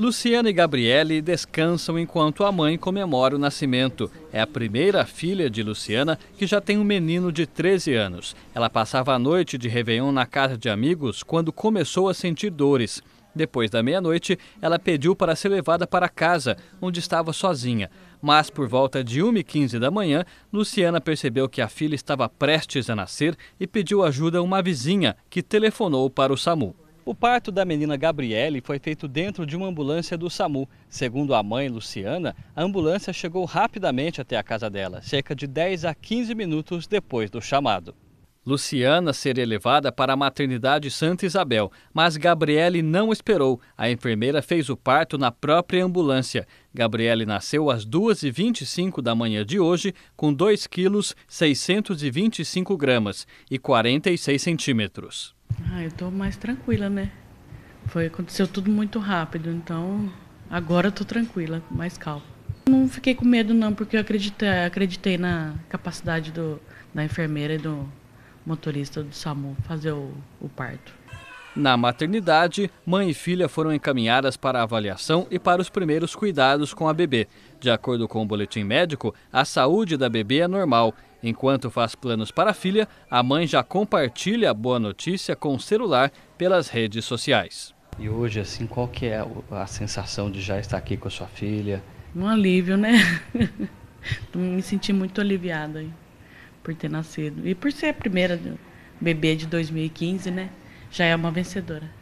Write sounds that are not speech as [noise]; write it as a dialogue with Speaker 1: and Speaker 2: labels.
Speaker 1: Luciana e Gabriele descansam enquanto a mãe comemora o nascimento. É a primeira filha de Luciana, que já tem um menino de 13 anos. Ela passava a noite de Réveillon na casa de amigos quando começou a sentir dores. Depois da meia-noite, ela pediu para ser levada para casa, onde estava sozinha. Mas por volta de 1h15 da manhã, Luciana percebeu que a filha estava prestes a nascer e pediu ajuda a uma vizinha, que telefonou para o SAMU. O parto da menina Gabriele foi feito dentro de uma ambulância do SAMU. Segundo a mãe, Luciana, a ambulância chegou rapidamente até a casa dela, cerca de 10 a 15 minutos depois do chamado. Luciana seria levada para a maternidade Santa Isabel, mas Gabriele não esperou. A enfermeira fez o parto na própria ambulância. Gabriele nasceu às 2h25 da manhã de hoje, com 2 quilos 625 gramas e 46 centímetros.
Speaker 2: Ah, eu estou mais tranquila, né? Foi aconteceu tudo muito rápido, então agora estou tranquila, mais calma. Não fiquei com medo não, porque eu acreditei, acreditei na capacidade do, da enfermeira e do motorista do SAMU fazer o, o parto.
Speaker 1: Na maternidade, mãe e filha foram encaminhadas para avaliação e para os primeiros cuidados com a bebê. De acordo com o boletim médico, a saúde da bebê é normal Enquanto faz planos para a filha, a mãe já compartilha a boa notícia com o celular pelas redes sociais. E hoje, assim, qual que é a sensação de já estar aqui com a sua filha?
Speaker 2: Um alívio, né? [laughs] Me senti muito aliviada por ter nascido. E por ser a primeira bebê de 2015, né? Já é uma vencedora.